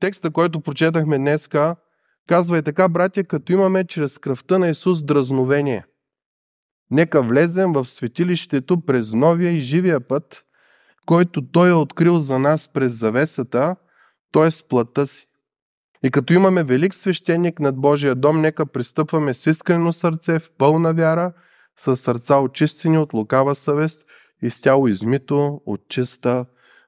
текста, който прочетахме днеска, казва и така, братя, като имаме чрез кръвта на Исус дразновение. Нека влезем в светилището през новия и живия път, който Той е открил за нас през завесата, т.е. плътта си. И като имаме велик свещеник над Божия дом, нека пристъпваме с искрено сърце, в пълна вяра, с сърца очистени от лукава съвест и с тяло измито от чиста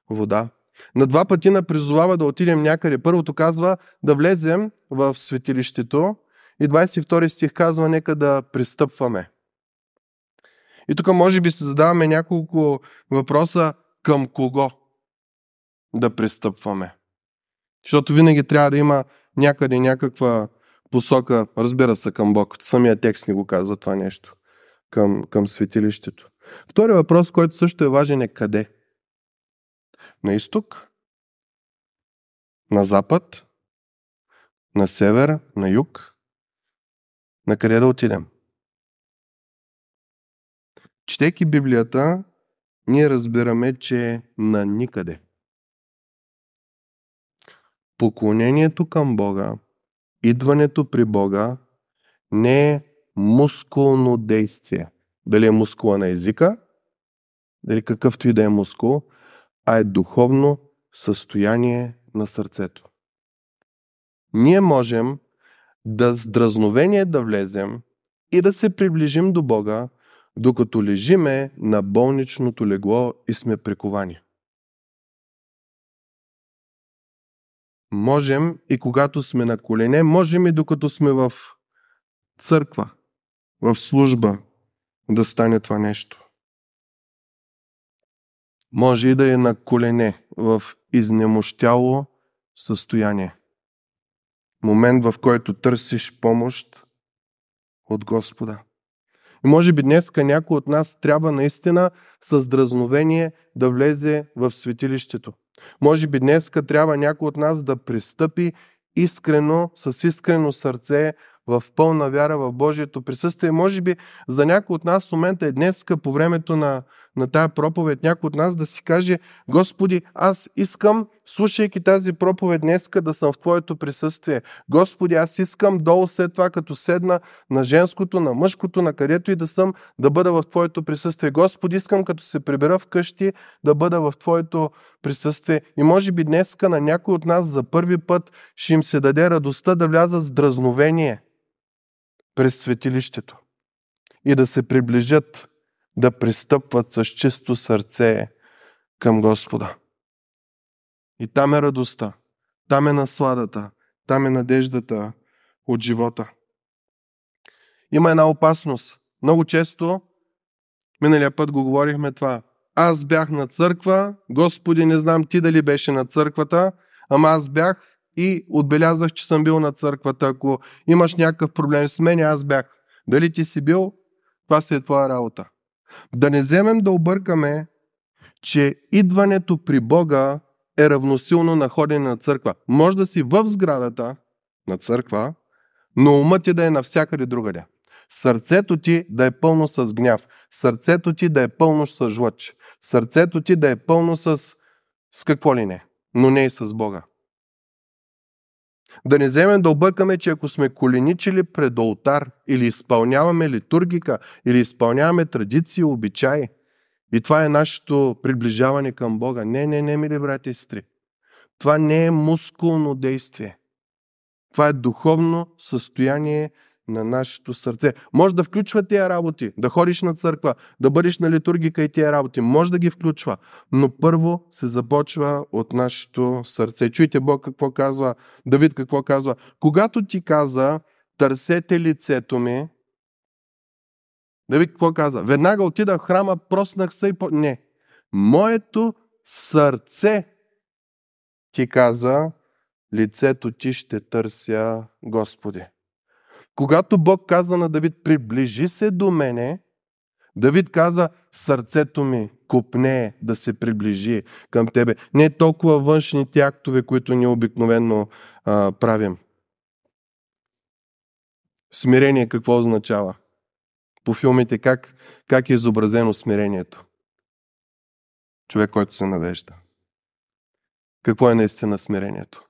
вода. На два пъти на призовава да отидем някъде. Първото казва да влезем в светилището и 22 стих казва нека да пристъпваме. И тук може би се задаваме няколко въпроса към кого да пристъпваме. Защото винаги трябва да има някъде някаква посока, разбира се, към Бог. Самия текст ни го казва това нещо. Към, към светилището. Втори въпрос, който също е важен е къде на изток, на запад, на север, на юг, на къде да отидем. Четейки Библията, ние разбираме, че на никъде. Поклонението към Бога, идването при Бога не е мускулно действие. Дали е мускула на езика, дали какъвто и да е мускул, а е духовно състояние на сърцето. Ние можем да с дразновение да влезем и да се приближим до Бога, докато лежиме на болничното легло и сме приковани. Можем и когато сме на колене, можем и докато сме в църква, в служба, да стане това нещо. Може и да е на колене, в изнемощяло състояние. Момент, в който търсиш помощ от Господа. И може би днеска някой от нас трябва наистина с дразновение да влезе в светилището. Може би днеска трябва някой от нас да пристъпи искрено, с искрено сърце, в пълна вяра в Божието присъствие. Може би за някой от нас в момента е днеска по времето на на тая проповед, някой от нас да си каже, Господи, аз искам, слушайки тази проповед днеска, да съм в Твоето присъствие. Господи, аз искам долу след това, като седна на женското, на мъжкото, на където и да съм, да бъда в Твоето присъствие. Господи, искам, като се прибера вкъщи, да бъда в Твоето присъствие. И може би днеска на някой от нас за първи път ще им се даде радостта да вляза с дразновение през светилището и да се приближат да пристъпват с чисто сърце към Господа. И там е радостта, там е насладата, там е надеждата от живота. Има една опасност. Много често, миналия път го говорихме това. Аз бях на църква, Господи, не знам ти дали беше на църквата, ама аз бях и отбелязах, че съм бил на църквата. Ако имаш някакъв проблем с мен, аз бях. Дали ти си бил, това си е твоя работа. Да не вземем да объркаме, че идването при Бога е равносилно на ходене на църква. Може да си в сградата на църква, но умът ти да е навсякъде другаде. Сърцето ти да е пълно с гняв. Сърцето ти да е пълно с жлъч. Сърцето ти да е пълно с, с какво ли не, но не и с Бога. Да не вземем да объркаме, че ако сме коленичили пред олтар или изпълняваме литургика, или изпълняваме традиции, обичаи, и това е нашето приближаване към Бога. Не, не, не, мили брати и сестри. Това не е мускулно действие. Това е духовно състояние на нашето сърце. Може да включва тия работи, да ходиш на църква, да бъдеш на литургика и тия работи. Може да ги включва, но първо се започва от нашето сърце. Чуйте Бог какво казва, Давид какво казва. Когато ти каза, търсете лицето ми, Давид какво каза? Веднага отида в храма, проснах се и... По... Не. Моето сърце ти каза, лицето ти ще търся Господи. Когато Бог каза на Давид, приближи се до мене, Давид каза, сърцето ми купне да се приближи към тебе. Не толкова външните актове, които ние обикновенно а, правим. Смирение какво означава? По филмите как, как е изобразено смирението? Човек, който се навежда. Какво е наистина смирението?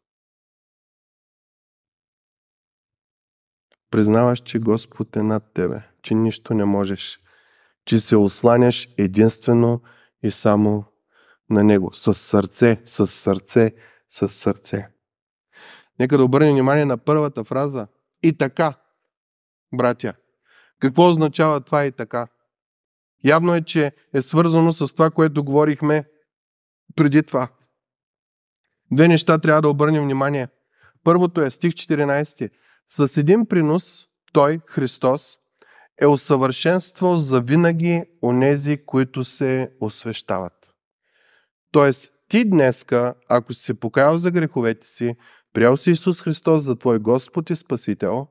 признаваш, че Господ е над тебе, че нищо не можеш, че се осланяш единствено и само на Него. С сърце, с сърце, с сърце. Нека да обърнем внимание на първата фраза. И така, братя. Какво означава това и така? Явно е, че е свързано с това, което говорихме преди това. Две неща трябва да обърнем внимание. Първото е стих 14. С един принос той, Христос, е усъвършенствал за винаги онези, които се освещават. Тоест, ти днеска, ако си се покаял за греховете си, приял си Исус Христос за твой Господ и Спасител,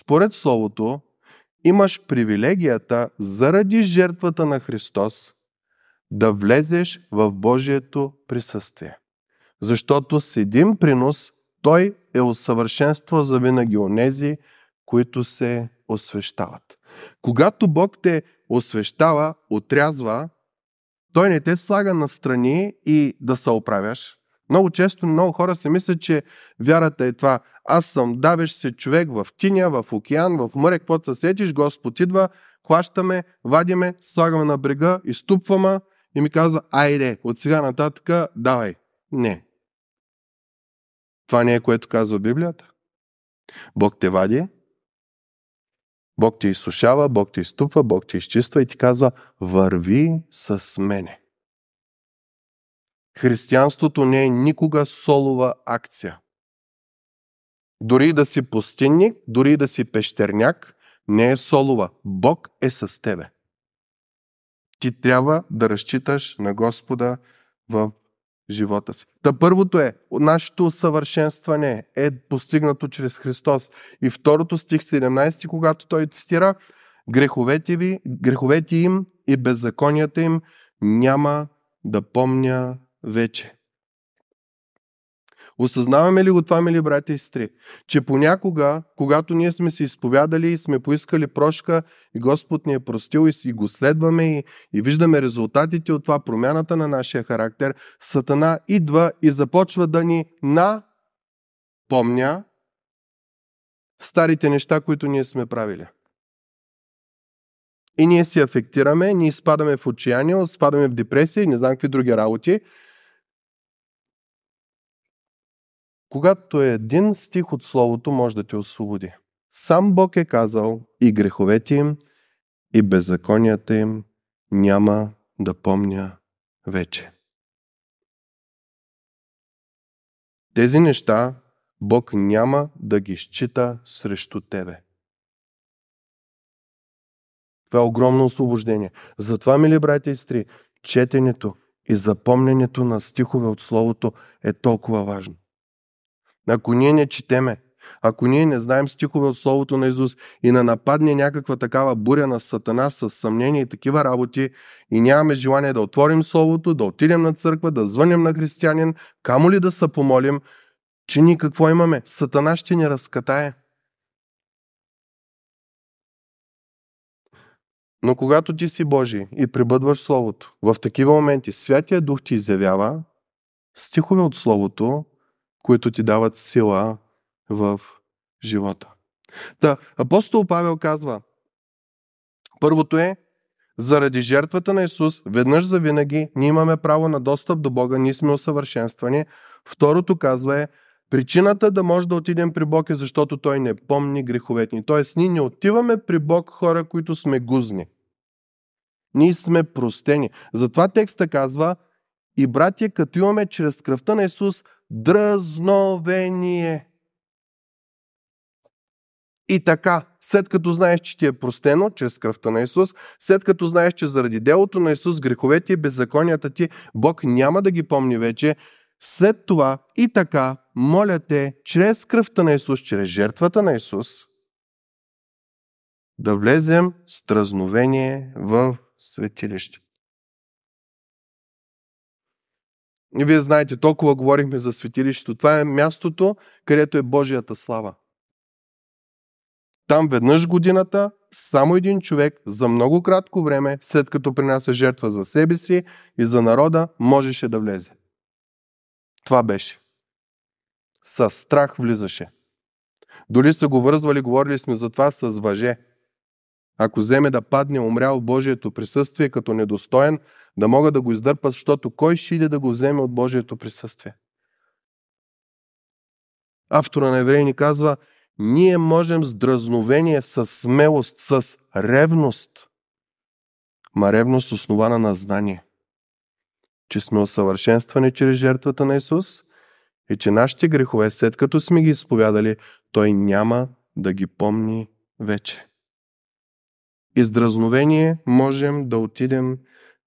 според Словото, имаш привилегията заради жертвата на Христос да влезеш в Божието присъствие. Защото с един принос Той е усъвършенства за винаги онези, които се освещават. Когато Бог те освещава, отрязва, той не те слага на страни и да се оправяш. Много често много хора се мислят, че вярата е това. Аз съм давеш се човек в тиня, в океан, в море, каквото се сетиш, Господ идва, хващаме, вадиме, слагаме на брега, изступваме и ми казва, айде, от сега нататък давай. Не. Това не е което казва Библията. Бог те вади, Бог те изсушава, Бог те изтупва, Бог те изчиства и ти казва, върви с мене. Християнството не е никога солова акция. Дори да си пустинник, дори да си пещерняк, не е солова. Бог е с тебе. Ти трябва да разчиташ на Господа във живота си. Та първото е, нашето усъвършенстване е постигнато чрез Христос. И второто стих 17, когато той цитира, греховете, ви, греховете им и беззаконията им няма да помня вече. Осъзнаваме ли го това, мили братя и сестри? Че понякога, когато ние сме се изповядали и сме поискали прошка и Господ ни е простил и, си го следваме и, и виждаме резултатите от това, промяната на нашия характер, Сатана идва и започва да ни напомня старите неща, които ние сме правили. И ние си афектираме, ние изпадаме в отчаяние, спадаме в депресия и не знам какви други работи. когато е един стих от Словото, може да те освободи. Сам Бог е казал и греховете им, и беззаконията им няма да помня вече. Тези неща Бог няма да ги счита срещу тебе. Това е огромно освобождение. Затова, мили братя и сестри, четенето и запомненето на стихове от Словото е толкова важно. Ако ние не четеме, ако ние не знаем стихове от Словото на Исус и не нападне някаква такава буря на Сатана с съмнение и такива работи и нямаме желание да отворим Словото, да отидем на църква, да звънем на християнин, камо ли да се помолим, че ние какво имаме? Сатана ще ни разкатае. Но когато ти си Божий и прибъдваш Словото, в такива моменти Святия Дух ти изявява стихове от Словото, които ти дават сила в живота. Да, апостол Павел казва, първото е, заради жертвата на Исус, веднъж за винаги, ние имаме право на достъп до Бога, ние сме усъвършенствани. Второто казва е, причината да може да отидем при Бог е защото Той не помни греховете ни. Тоест, ние не отиваме при Бог хора, които сме гузни. Ние сме простени. Затова текста казва, и братя, като имаме чрез кръвта на Исус дръзновение. И така, след като знаеш, че ти е простено чрез кръвта на Исус, след като знаеш, че заради делото на Исус греховете и беззаконията ти Бог няма да ги помни вече, след това и така, моля те, чрез кръвта на Исус, чрез жертвата на Исус, да влезем с дразновение в светилището. Вие знаете, толкова говорихме за светилището. Това е мястото, където е Божията слава. Там веднъж годината, само един човек, за много кратко време, след като принася жертва за себе си и за народа, можеше да влезе. Това беше. С страх влизаше. Дори са го вързвали, говорили сме за това, с въже – ако вземе да падне умрял в Божието присъствие като недостоен, да могат да го издърпат, защото кой ще иде да го вземе от Божието присъствие? Автора на Еврей ни казва, ние можем с дразновение, с смелост, с ревност, ма ревност основана на знание, че сме усъвършенствани чрез жертвата на Исус и че нашите грехове, след като сме ги изповядали, Той няма да ги помни вече. Издразновение можем да отидем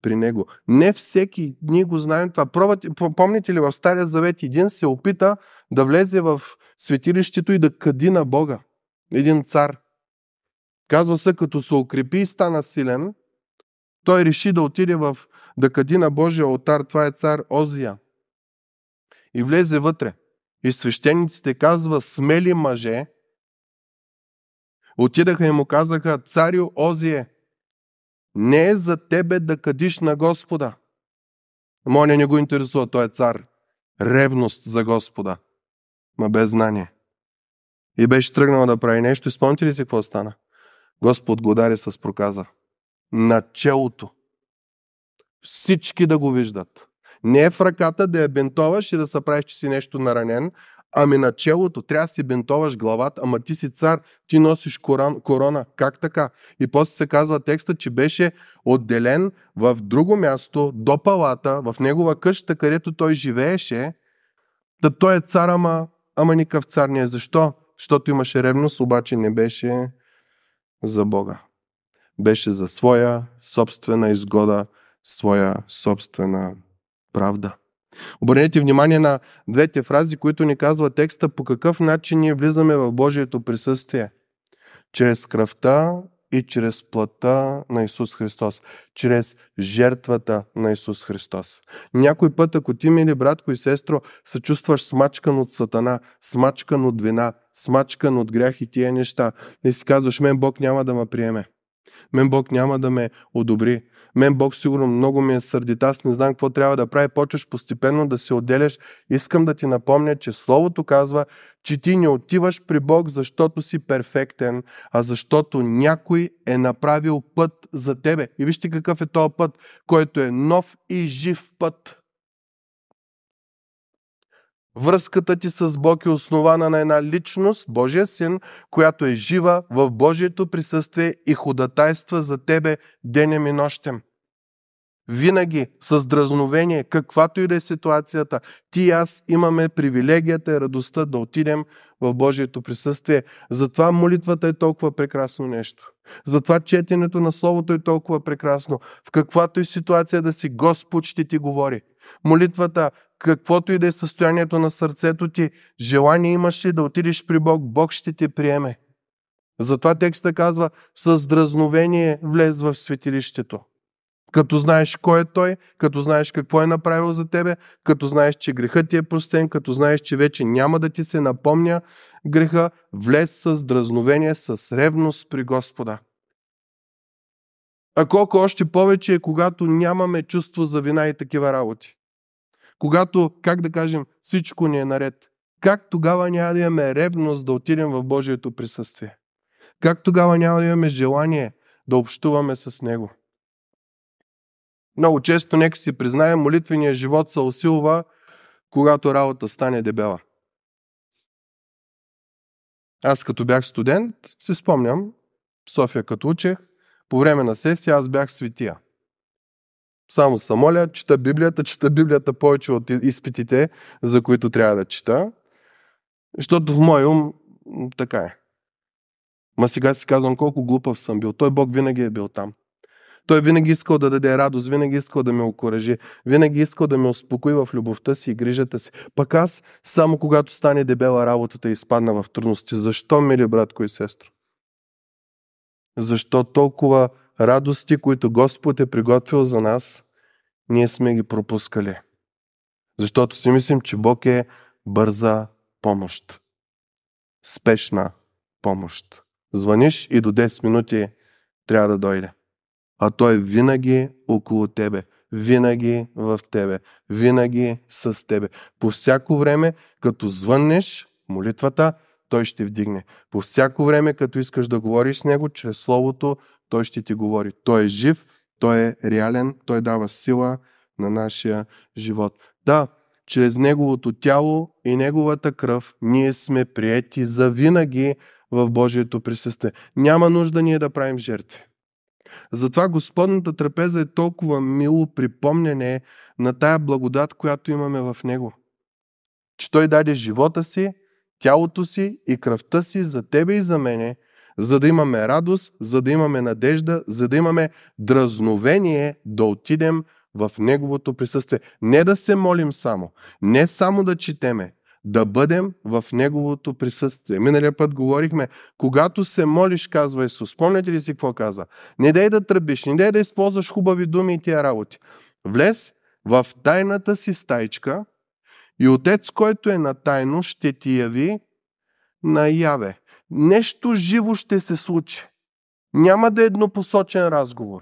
при него. Не всеки, дни го знаем това. Пробвате, помните ли в Стария Завет един се опита да влезе в светилището и да къди на Бога. Един цар. Казва се, като се укрепи и стана силен, той реши да отиде в да къди на Божия алтар, това е цар Озия. И влезе вътре. И свещениците казва, смели мъже, Отидаха и му казаха, царю Озие, не е за тебе да кадиш на Господа. Моня не го интересува, той е цар. Ревност за Господа. Ма без знание. И беше тръгнал да прави нещо. И спомните ли си какво стана? Господ го дари с проказа. челото. Всички да го виждат. Не е в ръката да я бентоваш и да се правиш, че си нещо наранен, Ами на челото трябва да си бинтоваш главата, ама ти си цар, ти носиш коран, корона. Как така? И после се казва текста, че беше отделен в друго място, до палата, в негова къща, където той живееше. Да той е цар, ама, ама никакъв цар не е. Защо? Защото имаше ревност, обаче не беше за Бога. Беше за своя собствена изгода, своя собствена правда. Обърнете внимание на двете фрази, които ни казва текста, по какъв начин ние влизаме в Божието присъствие. Чрез кръвта и чрез плата на Исус Христос, чрез жертвата на Исус Христос. Някой път, ако ти, мили братко и сестро, се чувстваш смачкан от сатана, смачкан от вина, смачкан от грях и тия неща, и си казваш, мен Бог няма да ме приеме. Мен Бог няма да ме одобри. Мен Бог сигурно много ми е сърдит, аз не знам какво трябва да прави. Почваш постепенно да се отделяш. Искам да ти напомня, че Словото казва, че ти не отиваш при Бог, защото си перфектен, а защото някой е направил път за тебе. И вижте какъв е този път, който е нов и жив път. Връзката ти с Бог е основана на една личност, Божия син, която е жива в Божието присъствие и ходатайства за тебе денем и нощем. Винаги с дразновение, каквато и да е ситуацията, ти и аз имаме привилегията и радостта да отидем в Божието присъствие. Затова молитвата е толкова прекрасно нещо. Затова четенето на Словото е толкова прекрасно. В каквато и ситуация да си, Господ ще ти говори. Молитвата каквото и да е състоянието на сърцето ти, желание имаш ли да отидеш при Бог, Бог ще те приеме. Затова текста казва, с дразновение влез в светилището. Като знаеш кой е той, като знаеш какво е направил за тебе, като знаеш, че грехът ти е простен, като знаеш, че вече няма да ти се напомня греха, влез с дразновение, с ревност при Господа. А колко още повече е, когато нямаме чувство за вина и такива работи когато, как да кажем, всичко ни е наред, как тогава няма да имаме ревност да отидем в Божието присъствие? Как тогава няма да имаме желание да общуваме с Него? Много често, нека си признаем, молитвения живот се усилва, когато работа стане дебела. Аз като бях студент, си спомням, в София като учех, по време на сесия аз бях светия. Само се моля, чета Библията, чета Библията повече от изпитите, за които трябва да чета. Защото в мой ум така е. Ма сега си казвам колко глупав съм бил. Той Бог винаги е бил там. Той винаги искал да даде радост, винаги искал да ме окоръжи, винаги искал да ме успокои в любовта си и грижата си. Пък аз, само когато стане дебела работата и изпадна в трудности, защо, мили братко и сестро? Защо толкова радости, които Господ е приготвил за нас, ние сме ги пропускали. Защото си мислим, че Бог е бърза помощ. Спешна помощ. Звъниш и до 10 минути трябва да дойде. А Той винаги около тебе, винаги в тебе, винаги с тебе. По всяко време, като звъннеш молитвата, Той ще вдигне. По всяко време, като искаш да говориш с Него, чрез Словото, той ще ти говори. Той е жив, той е реален, той дава сила на нашия живот. Да, чрез Неговото тяло и Неговата кръв ние сме приети за винаги в Божието присъствие. Няма нужда ние да правим жертви. Затова Господната трапеза е толкова мило припомняне на тая благодат, която имаме в Него. Че Той даде живота си, тялото си и кръвта си за тебе и за мене – за да имаме радост, за да имаме надежда, за да имаме дразновение да отидем в Неговото присъствие. Не да се молим само, не само да четеме, да бъдем в Неговото присъствие. Миналия път говорихме, когато се молиш, казва Исус, спомняте ли си какво каза? Не дай да тръбиш, не дай да използваш хубави думи и тия работи. Влез в тайната си стайчка и Отец, който е на тайно, ще ти яви наяве нещо живо ще се случи. Няма да е еднопосочен разговор.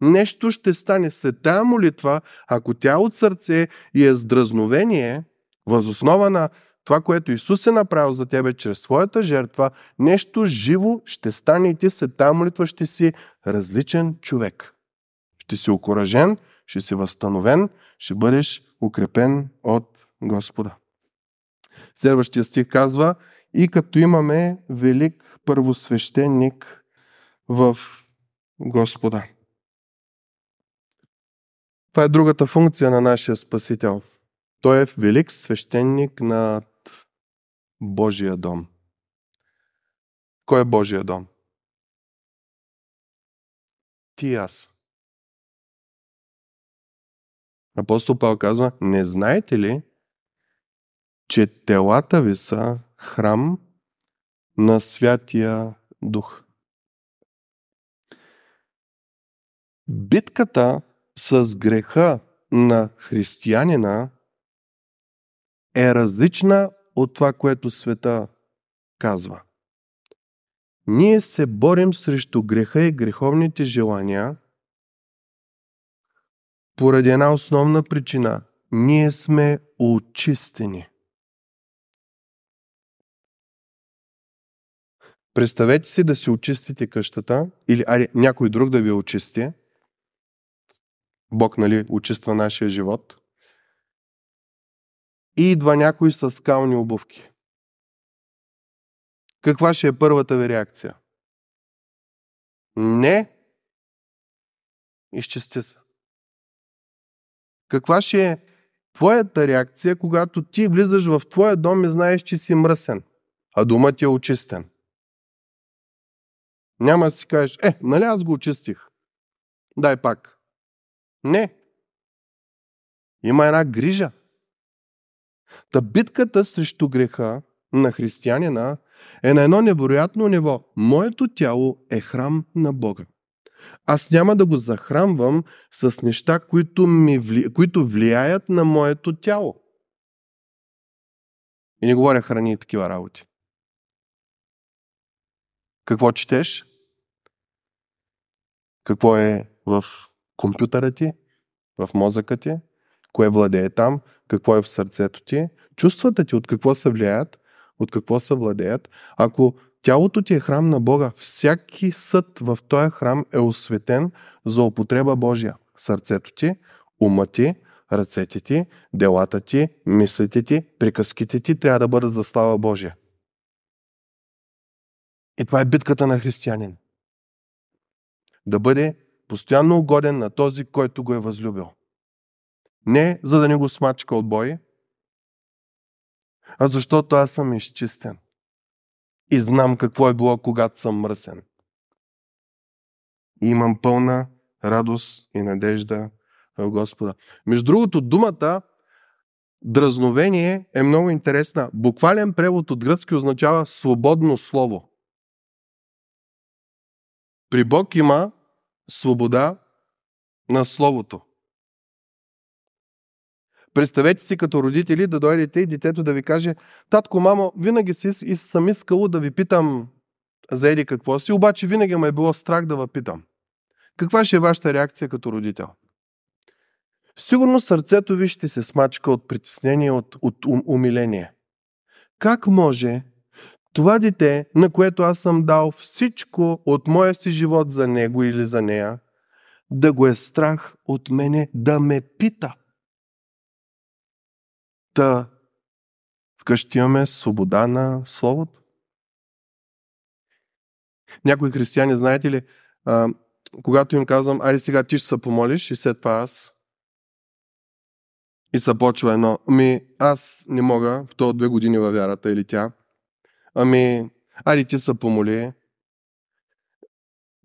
Нещо ще стане след тая молитва, ако тя е от сърце и е здразновение, възоснова на това, което Исус е направил за тебе чрез своята жертва, нещо живо ще стане и ти след тая молитва ще си различен човек. Ще си окоръжен, ще си възстановен, ще бъдеш укрепен от Господа. Следващия стих казва, и като имаме велик първосвещеник в Господа. Това е другата функция на нашия Спасител. Той е велик свещеник над Божия дом. Кой е Божия дом? Ти и аз. Апостол Павел казва, не знаете ли, че телата ви са храм на Святия Дух. Битката с греха на християнина е различна от това, което света казва. Ние се борим срещу греха и греховните желания поради една основна причина. Ние сме очистени. Представете си да си очистите къщата или али, някой друг да ви очисти. Бог, нали, очиства нашия живот. И идва някой с скални обувки. Каква ще е първата ви реакция? Не. Изчисти се. Каква ще е твоята реакция, когато ти влизаш в твоя дом и знаеш, че си мръсен, а домът ти е очистен? Няма да си кажеш, е, нали аз го очистих. Дай пак. Не. Има една грижа. Та битката срещу греха на християнина е на едно невероятно ниво. Моето тяло е храм на Бога. Аз няма да го захранвам с неща, които, ми вли... които влияят на моето тяло. И не говоря храни и такива работи какво четеш, какво е в компютъра ти, в мозъка ти, кое владее там, какво е в сърцето ти, чувствата ти от какво се влияят, от какво се владеят. Ако тялото ти е храм на Бога, всяки съд в този храм е осветен за употреба Божия. Сърцето ти, ума ти, ръцете ти, делата ти, мислите ти, приказките ти трябва да бъдат за слава Божия. И е, това е битката на християнин. Да бъде постоянно угоден на този, който го е възлюбил. Не за да не го смачка от бой, а защото аз съм изчистен. И знам какво е било, когато съм мръсен. И имам пълна радост и надежда в Господа. Между другото, думата дразновение е много интересна. Буквален превод от гръцки означава свободно слово. При Бог има свобода на Словото. Представете си като родители да дойдете и детето да ви каже, татко, мамо, винаги си и съм искало да ви питам за еди какво си, обаче винаги ме е било страх да ви питам. Каква ще е вашата реакция като родител? Сигурно сърцето ви ще се смачка от притеснение, от, от ум, умиление. Как може това дете, на което аз съм дал всичко от моя си живот за него или за нея, да го е страх от мене да ме пита. Та, вкъщи имаме свобода на Словото. Някои християни, знаете ли, а, когато им казвам, айде сега ти ще се помолиш и след това аз. И започва едно, ми аз не мога в то две години във вярата или тя. Ами, ади ти са помоли.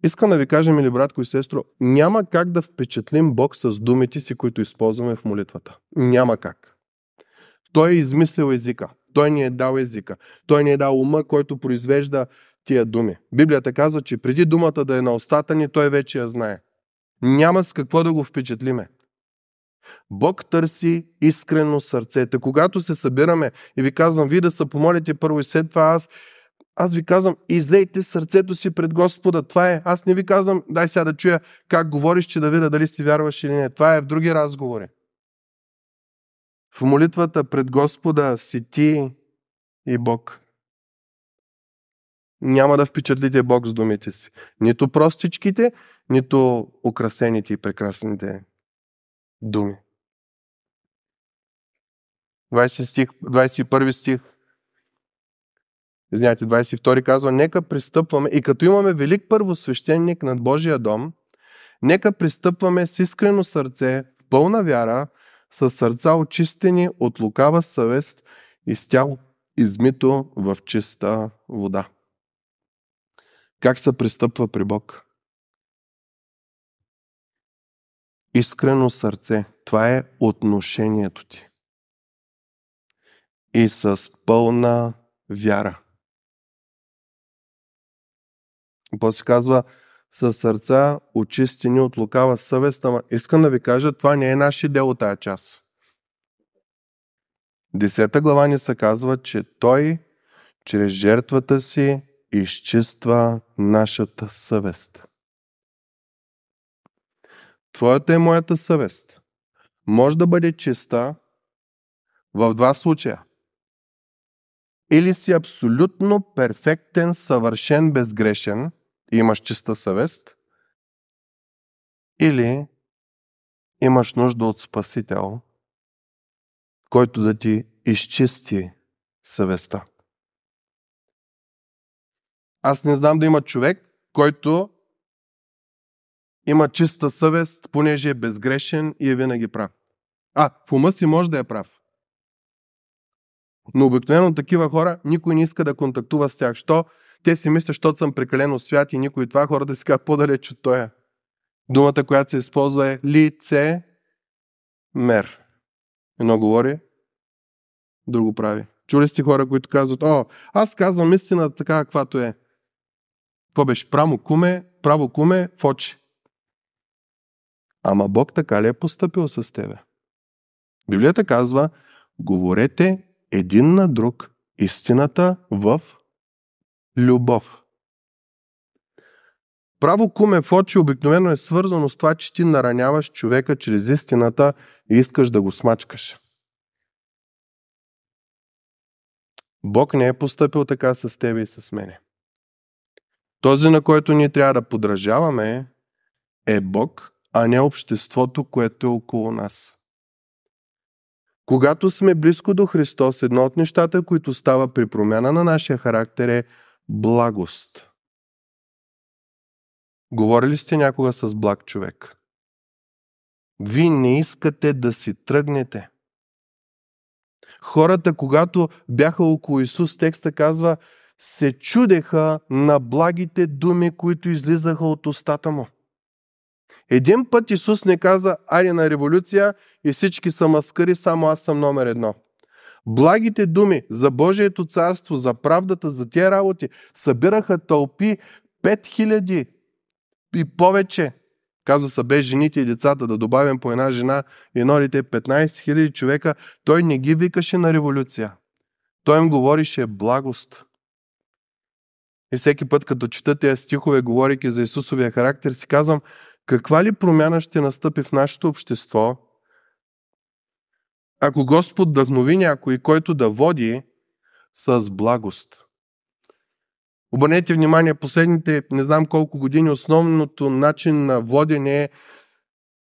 Искам да ви кажа, мили братко и сестро, няма как да впечатлим Бог с думите си, които използваме в молитвата. Няма как. Той е измислил езика. Той ни е дал езика. Той ни е дал ума, който произвежда тия думи. Библията казва, че преди думата да е на устата ни, той вече я знае. Няма с какво да го впечатлиме. Бог търси искрено сърцете. Когато се събираме и ви казвам, вие да се помолите първо и след това аз, аз ви казвам, излейте сърцето си пред Господа. Това е. Аз не ви казвам, дай сега да чуя как говориш, че да видя дали си вярваш или не. Това е в други разговори. В молитвата пред Господа си ти и Бог. Няма да впечатлите Бог с думите си. Нито простичките, нито украсените и прекрасните думи. 20 стих, 21 стих. Извинявайте, 22 казва, нека пристъпваме и като имаме велик първосвещеник над Божия дом, нека пристъпваме с искрено сърце, в пълна вяра, с сърца очистени от лукава съвест и с тяло измито в чиста вода. Как се пристъпва при Бог? искрено сърце. Това е отношението ти. И с пълна вяра. После казва, със сърца очистени от лукава съвест, ама искам да ви кажа, това не е наше дело тая част. Десета глава ни се казва, че Той чрез жертвата си изчиства нашата съвест. Твоята и е моята съвест може да бъде чиста в два случая. Или си абсолютно перфектен, съвършен, безгрешен и имаш чиста съвест, или имаш нужда от Спасител, който да ти изчисти съвестта. Аз не знам да има човек, който има чиста съвест, понеже е безгрешен и е винаги прав. А, в ума си може да е прав. Но обикновено такива хора никой не иска да контактува с тях. Що? Те си мислят, защото съм прекалено свят и никой това хора да си казват по-далеч от тоя. Думата, която се използва е лице мер. Едно говори, друго прави. Чули сте хора, които казват, о, аз казвам истината така, каквато е. Това беше? право куме, право куме в очи. Ама Бог така ли е поступил с тебе? Библията казва, говорете един на друг истината в любов. Право куме в очи обикновено е свързано с това, че ти нараняваш човека чрез истината и искаш да го смачкаш. Бог не е поступил така с тебе и с мене. Този, на който ние трябва да подражаваме, е Бог, а не обществото, което е около нас. Когато сме близко до Христос, едно от нещата, които става при промяна на нашия характер е благост. Говорили сте някога с благ човек? Вие не искате да си тръгнете. Хората, когато бяха около Исус, текста казва, се чудеха на благите думи, които излизаха от устата му. Един път Исус не каза, аре на революция и всички са маскари, само аз съм номер едно. Благите думи за Божието царство, за правдата, за тия работи събираха тълпи 5000 и повече. Казва са бе жените и децата, да добавим по една жена и норите 15 000 човека. Той не ги викаше на революция. Той им говорише благост. И всеки път, като чета тези стихове, говорики за Исусовия характер, си казвам – каква ли промяна ще настъпи в нашето общество, ако Господ вдъхнови някой, който да води с благост? Обърнете внимание, последните не знам колко години основното начин на водене е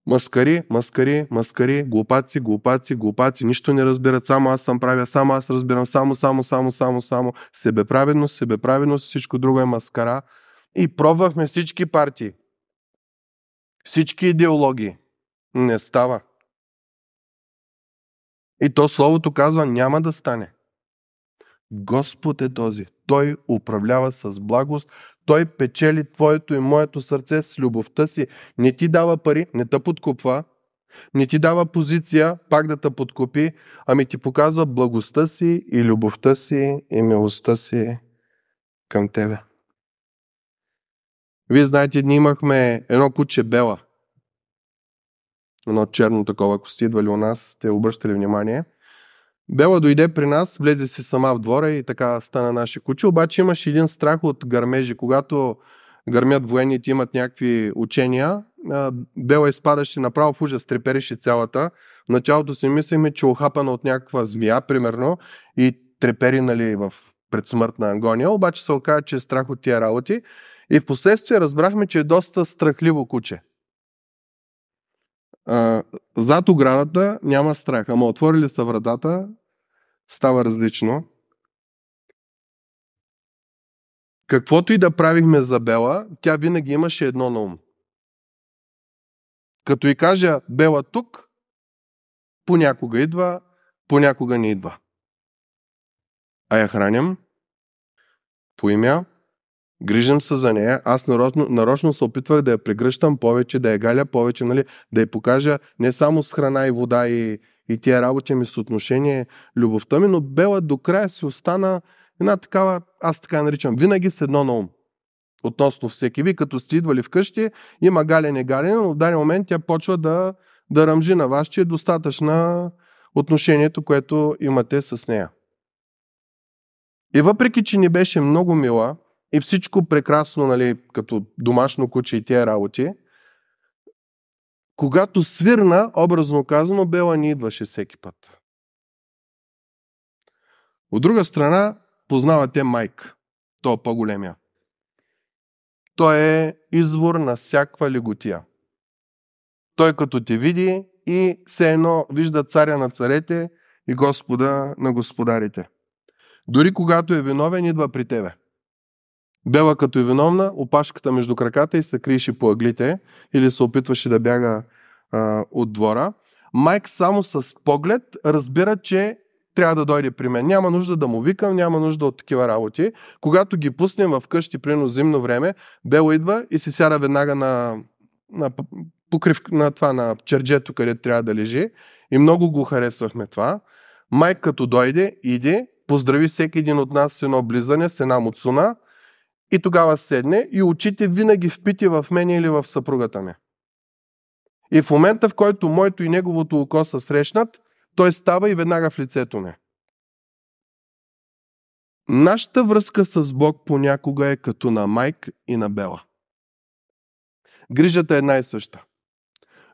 Маскари, маскари, маскари, глупаци, глупаци, глупаци, нищо не разбират, само аз съм правя, само аз разбирам, само, само, само, само, само, себеправедност, себеправедност, всичко друго е маскара. И пробвахме всички партии всички идеологии. Не става. И то Словото казва, няма да стане. Господ е този. Той управлява с благост. Той печели твоето и моето сърце с любовта си. Не ти дава пари, не те подкупва, не ти дава позиция, пак да те подкупи, ами ти показва благостта си и любовта си и милостта си към тебе. Вие знаете, ние имахме едно куче бела. Едно черно такова, ако сте идвали у нас, те обръщали внимание. Бела дойде при нас, влезе си сама в двора и така стана наше куче, обаче имаше един страх от гърмежи. Когато гърмят военните, имат някакви учения, Бела изпадаше направо в ужас, трепереше цялата. В началото си мислихме, че охапана от някаква змия, примерно, и трепери нали, в предсмъртна агония, обаче се оказа, че е страх от тия работи. И в последствие разбрахме, че е доста страхливо куче. А, зад оградата няма страх, ама отворили са вратата, става различно. Каквото и да правихме за Бела, тя винаги имаше едно на ум. Като и кажа Бела тук, понякога идва, понякога не идва. А я храням по имя, Грижам се за нея. Аз нарочно, нарочно се опитвах да я прегръщам повече, да я галя повече, нали? да я покажа не само с храна и вода и, и тия работи ми с отношение любовта ми, но Бела до края си остана една такава, аз така наричам, винаги с едно на ум. Относно всеки ви, като сте идвали вкъщи, има галене, галене, но в даден момент тя почва да, да ръмжи на вас, че е достатъчна отношението, което имате с нея. И въпреки, че не беше много мила, и всичко прекрасно, нали, като домашно куче и тия работи. Когато свирна, образно казано, Бела ни идваше всеки път. От друга страна, познавате Майк. то е по-големия. Той е извор на всяква леготия. Той като те види и все едно вижда царя на царете и господа на господарите. Дори когато е виновен, идва при тебе – Бела като и виновна, опашката между краката и се криеше по аглите или се опитваше да бяга а, от двора. Майк само с поглед разбира, че трябва да дойде при мен. Няма нужда да му викам, няма нужда от такива работи. Когато ги пуснем в къщи, примерно зимно време, Бела идва и се сяда веднага на, на покрив на това, на черджето, където трябва да лежи. И много го харесвахме това. Майк като дойде, иде, поздрави всеки един от нас с едно близане, с една муцуна – и тогава седне и очите винаги впити в мене или в съпругата ми. И в момента, в който моето и неговото око са срещнат, той става и веднага в лицето ми. Нашата връзка с Бог понякога е като на Майк и на Бела. Грижата е една и съща.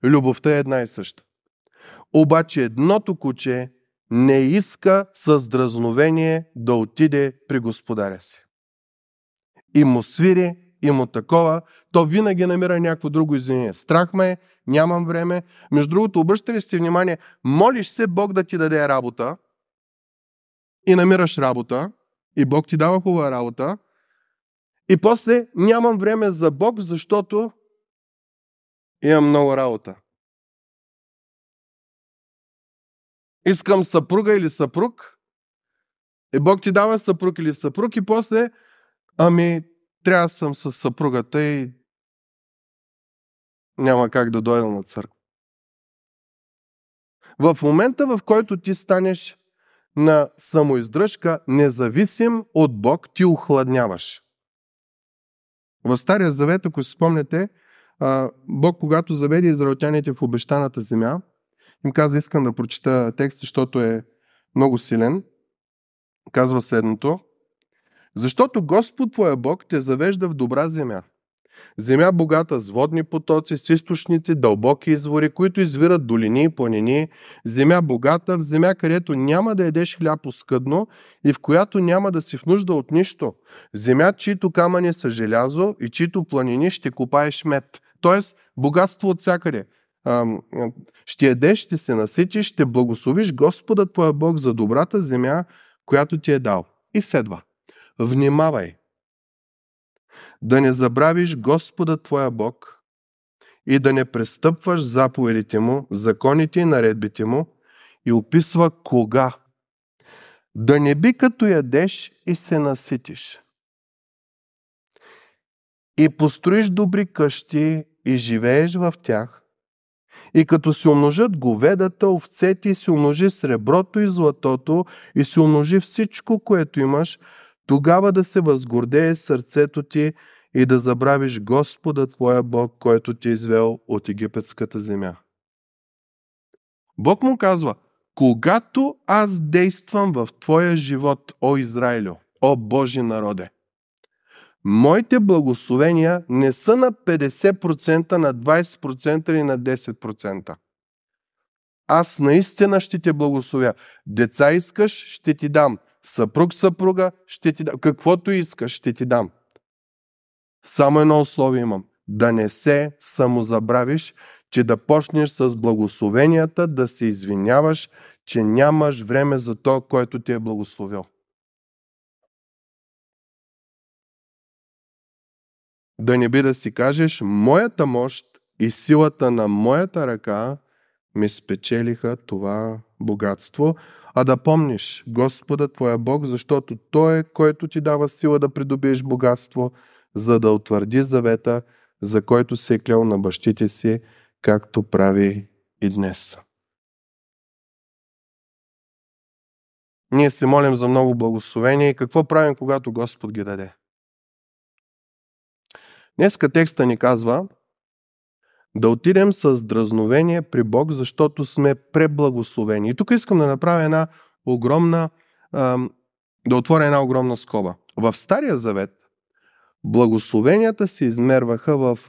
Любовта е една и съща. Обаче едното куче не иска с дразновение да отиде при господаря си и му свири, и му такова, то винаги намира някакво друго извинение. Страх ме е, нямам време. Между другото, обръщали сте внимание, молиш се Бог да ти даде работа и намираш работа, и Бог ти дава хубава работа, и после нямам време за Бог, защото имам много работа. Искам съпруга или съпруг, и Бог ти дава съпруг или съпруг, и после Ами, трябва съм с съпругата и няма как да дойда на църква. В момента, в който ти станеш на самоиздръжка, независим от Бог, ти охладняваш. В Стария Завет, ако си спомняте, Бог, когато заведе израелтяните в обещаната земя, им каза, искам да прочита текст, защото е много силен. Казва следното. Защото Господ твоя е Бог те завежда в добра земя. Земя богата с водни потоци, с източници, дълбоки извори, които извират долини и планини. Земя богата, в земя, където няма да едеш хляб оскъдно и в която няма да си в нужда от нищо. Земя, чието камъни са желязо и чието планини ще купаеш мед. Тоест, богатство от всякъде. Ще едеш, ще се наситиш, ще благословиш Господа твоя Бог за добрата земя, която ти е дал. И следва внимавай. Да не забравиш Господа твоя Бог и да не престъпваш заповедите му, законите и наредбите му и описва кога. Да не би като ядеш и се наситиш. И построиш добри къщи и живееш в тях, и като се умножат говедата, овцете, и се умножи среброто и златото, и се умножи всичко, което имаш, тогава да се възгордее сърцето ти и да забравиш Господа твоя Бог, който ти е извел от египетската земя. Бог му казва, когато аз действам в твоя живот, о Израилю, о Божи народе, моите благословения не са на 50%, на 20% или на 10%. Аз наистина ще те благословя. Деца искаш, ще ти дам съпруг, съпруга, ще ти дам. Каквото искаш, ще ти дам. Само едно условие имам. Да не се самозабравиш, че да почнеш с благословенията, да се извиняваш, че нямаш време за то, който ти е благословил. Да не би да си кажеш, моята мощ и силата на моята ръка ми спечелиха това богатство а да помниш Господа твоя Бог, защото Той е, който ти дава сила да придобиеш богатство, за да утвърди завета, за който се е клял на бащите си, както прави и днес. Ние се молим за много благословение и какво правим, когато Господ ги даде? Днеска текста ни казва, да отидем с дразновение при Бог, защото сме преблагословени. И тук искам да направя една огромна, да отворя една огромна скоба. В Стария Завет благословенията се измерваха в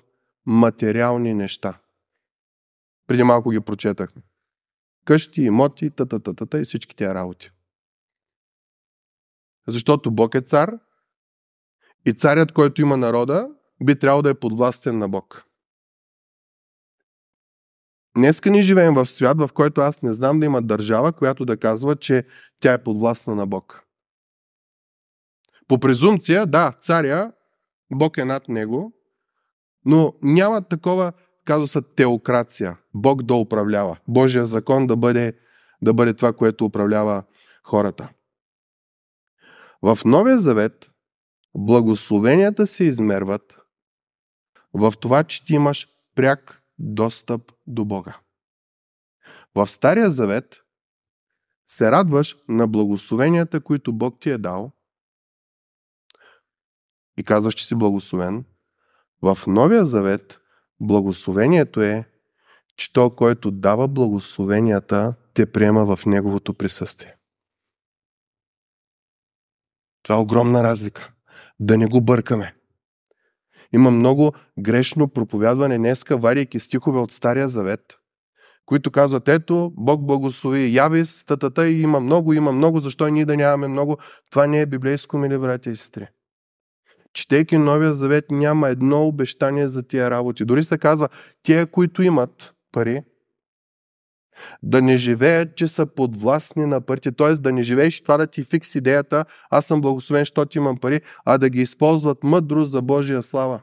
материални неща. Преди малко ги прочетахме. Къщи, имоти, та тата-тата и всички тия работи. Защото Бог е цар и царят, който има народа, би трябвало да е подвластен на Бог. Днеска ни живеем в свят, в който аз не знам да има държава, която да казва, че тя е подвластна на Бог. По презумция, да, царя, Бог е над него, но няма такова, казва се, теокрация. Бог да управлява. Божия закон да бъде, да бъде това, което управлява хората. В Новия Завет благословенията се измерват в това, че ти имаш пряк достъп до Бога. В Стария Завет се радваш на благословенията, които Бог ти е дал и казваш, че си благословен. В Новия Завет благословението е, че то, който дава благословенията, те приема в неговото присъствие. Това е огромна разлика. Да не го бъркаме. Има много грешно проповядване днеска, варяйки стихове от Стария Завет, които казват, ето, Бог благослови Явис, татата и има много, има много, защо и ние да нямаме много? Това не е библейско, мили братя и сестри. Четейки Новия Завет няма едно обещание за тия работи. Дори се казва, тия, които имат пари, да не живеят, че са подвластни на парите, т.е. да не живееш това да ти фикс идеята, аз съм благословен, защото имам пари, а да ги използват мъдро за Божия слава.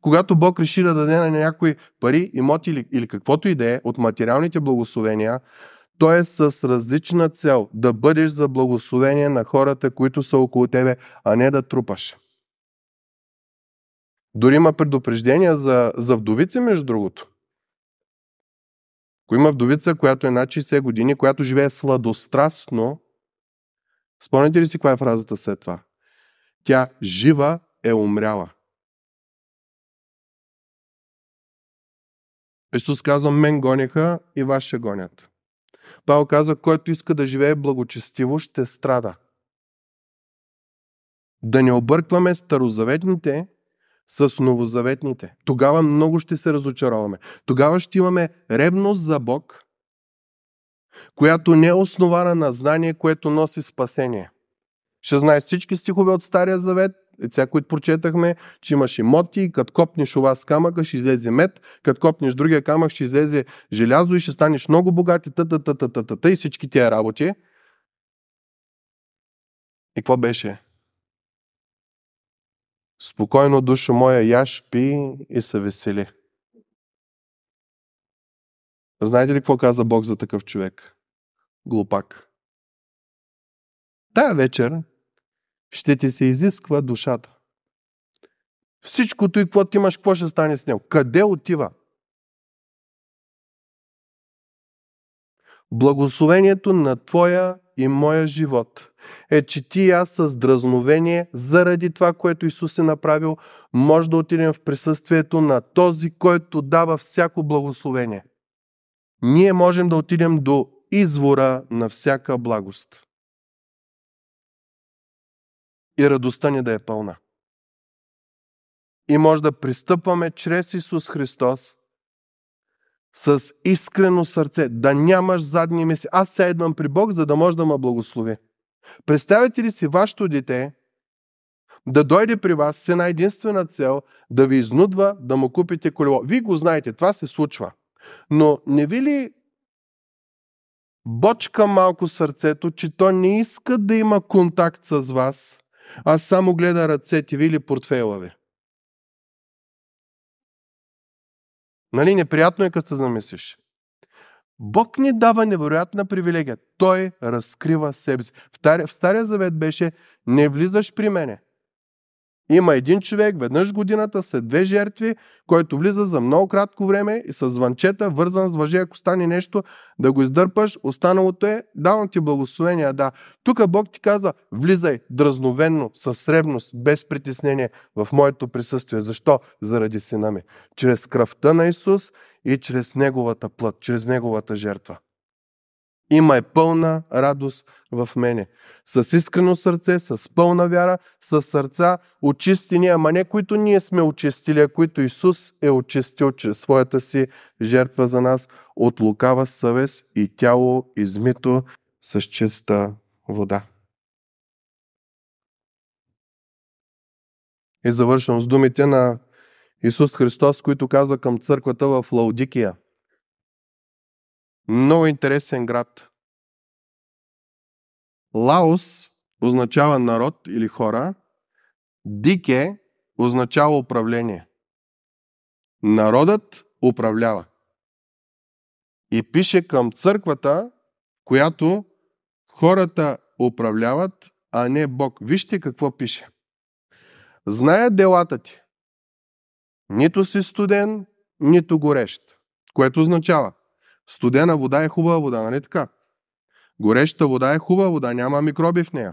Когато Бог реши да даде на някои пари, имоти или, или каквото и да е от материалните благословения, то е с различна цел да бъдеш за благословение на хората, които са около тебе, а не да трупаш. Дори има предупреждения за, за вдовици, между другото. Ако има вдовица, която е над 60 години, която живее сладострастно, спомняте ли си коя е фразата след това? Тя жива е умряла. Исус казва, мен гониха и вас ще гонят. Павел казва, който иска да живее благочестиво, ще страда. Да не объркваме старозаветните с новозаветните. Тогава много ще се разочароваме. Тогава ще имаме ревност за Бог, която не е основана на знание, което носи спасение. Ще знае всички стихове от Стария Завет, ця, е, които прочетахме, че имаш имоти, като копнеш у вас камъка, ще излезе мед, като копнеш другия камък, ще излезе желязо и ще станеш много богат и тата, тата, тата, и всички тия работи. И какво беше? Спокойно, душо моя, яш, пи и се весели. Знаете ли какво каза Бог за такъв човек? Глупак. Тая вечер ще ти се изисква душата. Всичкото и какво ти имаш, какво ще стане с него? Къде отива? Благословението на твоя и моя живот е, че ти и аз с дразновение, заради това, което Исус е направил, може да отидем в присъствието на този, който дава всяко благословение. Ние можем да отидем до извора на всяка благост. И радостта ни да е пълна. И може да пристъпваме чрез Исус Христос с искрено сърце, да нямаш задни мисли. Аз се идвам при Бог, за да може да ме благослови. Представете ли си вашето дете да дойде при вас с една единствена цел да ви изнудва да му купите колело? Вие го знаете, това се случва. Но не ви ли бочка малко сърцето, че то не иска да има контакт с вас, а само гледа ръцете ви или портфейла ви? Нали, неприятно е, като се замислиш. Бог ни дава невероятна привилегия. Той разкрива себе си. В Стария Завет беше не влизаш при мене. Има един човек веднъж годината след две жертви, който влиза за много кратко време и с звънчета, вързан с въже, ако стане нещо, да го издърпаш, останалото е, давам ти благословения, да. Тук Бог ти каза, влизай дразновенно, със сребност, без притеснение в моето присъствие. Защо? Заради сина ми. Чрез кръвта на Исус и чрез неговата плът, чрез неговата жертва. Има е пълна радост в мене. С искрено сърце, с пълна вяра, с сърца очистени, ама не които ние сме очистили, а които Исус е очистил чрез своята си жертва за нас от лукава съвест и тяло измито с чиста вода. И завършвам с думите на Исус Христос, които казва към църквата в Лаудикия – много интересен град. Лаос означава народ или хора. Дике означава управление. Народът управлява. И пише към църквата, която хората управляват, а не Бог. Вижте какво пише. Зная делата ти. Нито си студен, нито горещ. Което означава, Студена вода е хубава вода, нали така? Гореща вода е хубава вода, няма микроби в нея.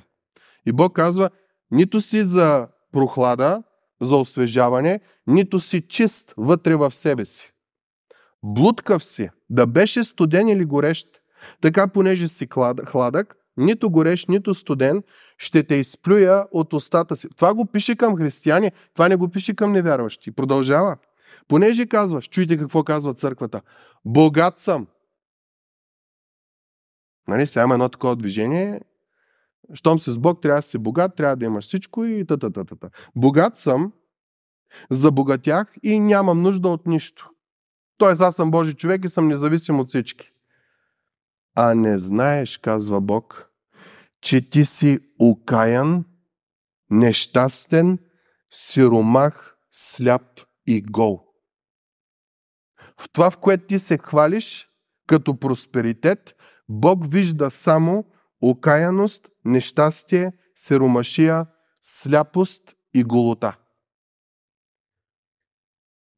И Бог казва, нито си за прохлада, за освежаване, нито си чист вътре в себе си. Блудкав си, да беше студен или горещ. Така, понеже си хладък, нито горещ, нито студен, ще те изплюя от устата си. Това го пише към християни, това не го пише към невярващи. Продължава. Понеже казваш, чуйте какво казва църквата, богат съм. Нали, сега има едно такова движение, щом си с Бог, трябва да си богат, трябва да имаш всичко и та, та, та, та. Богат съм, забогатях и нямам нужда от нищо. Тоест аз съм Божи човек и съм независим от всички. А не знаеш, казва Бог, че ти си укаян, нещастен, сиромах, сляп и гол. В това, в което ти се хвалиш като просперитет, Бог вижда само окаяност, нещастие, серомашия, сляпост и голота.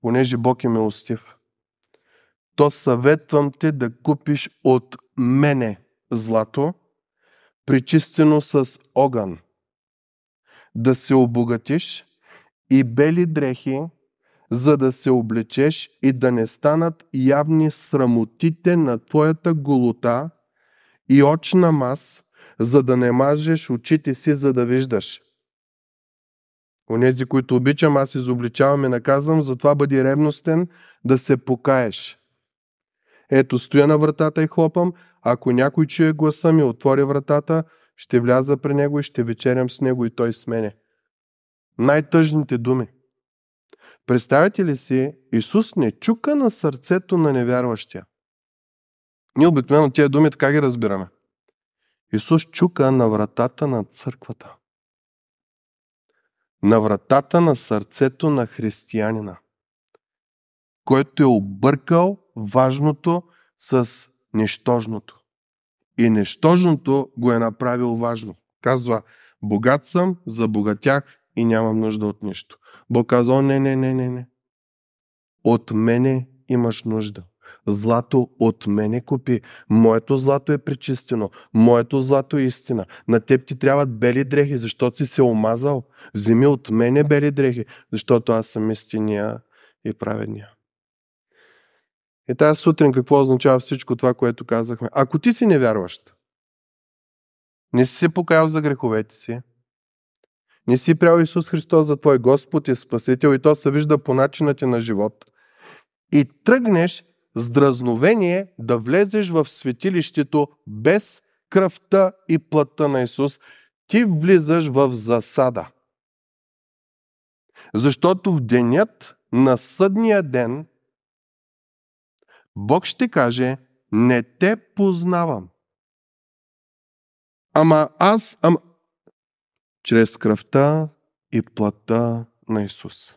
Понеже Бог е милостив, то съветвам те да купиш от мене злато, причистено с огън, да се обогатиш и бели дрехи, за да се облечеш и да не станат явни срамотите на твоята голота и очна мас, за да не мажеш очите си, за да виждаш. Онези, които обичам, аз изобличавам и наказвам, затова бъди ревностен да се покаеш. Ето, стоя на вратата и хлопам, ако някой чуе гласа ми, отвори вратата, ще вляза при него и ще вечерям с него и той с мене. Най-тъжните думи – Представете ли си, Исус не чука на сърцето на невярващия. Ние обикновено тия думи така ги разбираме. Исус чука на вратата на църквата. На вратата на сърцето на християнина, който е объркал важното с нещожното. И нещожното го е направил важно. Казва, богат съм, забогатях и нямам нужда от нищо. Бог каза, о, не, не, не, не, не. От мене имаш нужда. Злато от мене купи. Моето злато е причистено, Моето злато е истина. На теб ти трябват бели дрехи, защото си се омазал. Вземи от мене бели дрехи, защото аз съм истиния и праведния. И тази сутрин какво означава всичко това, което казахме? Ако ти си невярващ, не си се покаял за греховете си, не си приял Исус Христос за твой Господ и Спасител и то се вижда по начина ти на живот. И тръгнеш с дразновение да влезеш в светилището без кръвта и плътта на Исус. Ти влизаш в засада. Защото в денят на съдния ден Бог ще каже, не те познавам. Ама аз, ама, чрез кръвта и плата на Исус.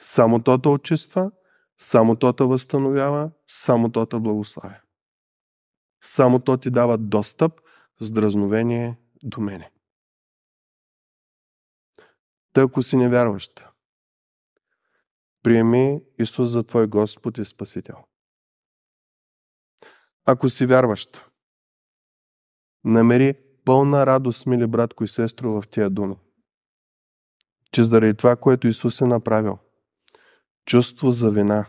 Само Тота очиства, само Тота възстановява, само Тота благославя. Само То ти дава достъп с дразновение до мене. Тъй, ако си невярваща, приеми Исус за Твой Господ и Спасител. Ако си вярваща, намери пълна радост, мили братко и сестро, в тия думи. Че заради това, което Исус е направил, чувство за вина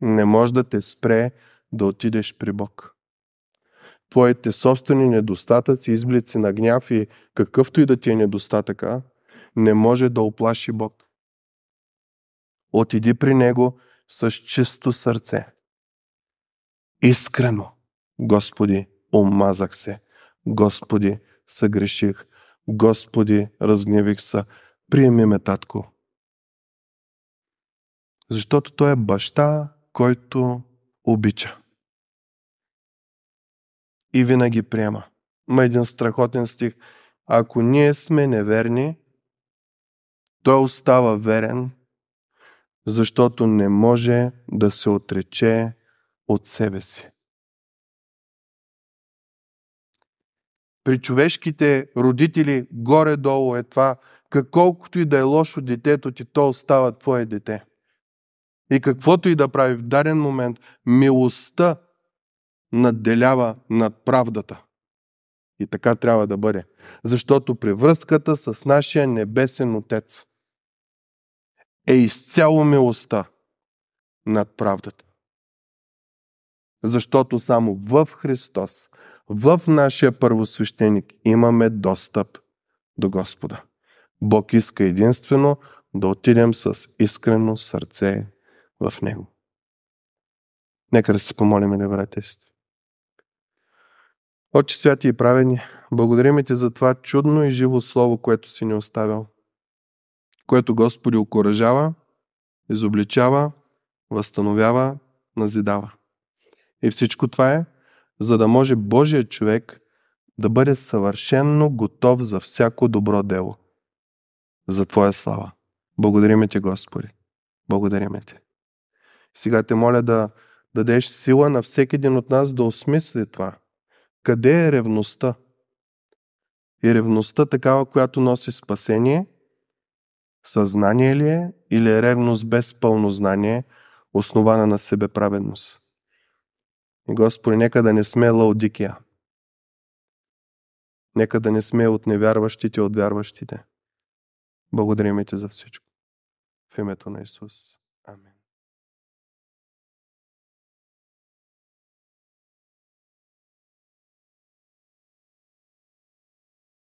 не може да те спре да отидеш при Бог. Твоите собствени недостатъци, изблици на гняв и какъвто и да ти е недостатъка, не може да оплаши Бог. Отиди при Него с чисто сърце. Искрено, Господи, омазах се – Господи, съгреших. Господи, разгневих се. Приеми ме, татко. Защото той е баща, който обича. И винаги приема. Ма един страхотен стих. Ако ние сме неверни, той остава верен, защото не може да се отрече от себе си. при човешките родители горе-долу е това, каколкото колкото и да е лошо детето ти, то остава твое дете. И каквото и да прави в даден момент, милостта надделява над правдата. И така трябва да бъде. Защото превръзката с нашия небесен Отец е изцяло милостта над правдата. Защото само в Христос в нашия първосвещеник имаме достъп до Господа. Бог иска единствено да отидем с искрено сърце в Него. Нека да се помолим, да братя Отче святи и правени, благодарим ти за това чудно и живо слово, което си ни оставил, което Господи окоръжава, изобличава, възстановява, назидава. И всичко това е – за да може Божия човек да бъде съвършенно готов за всяко добро дело. За Твоя слава. Благодариме Ти, Господи. Благодариме Ти. Сега те моля да дадеш сила на всеки един от нас да осмисли това. Къде е ревността? И ревността такава, която носи спасение, съзнание ли е или е ревност без пълно знание, основана на себеправедност? Господи, нека да не сме лаудикия. Нека да не сме от невярващите, от вярващите. Благодарим Ти за всичко. В името на Исус.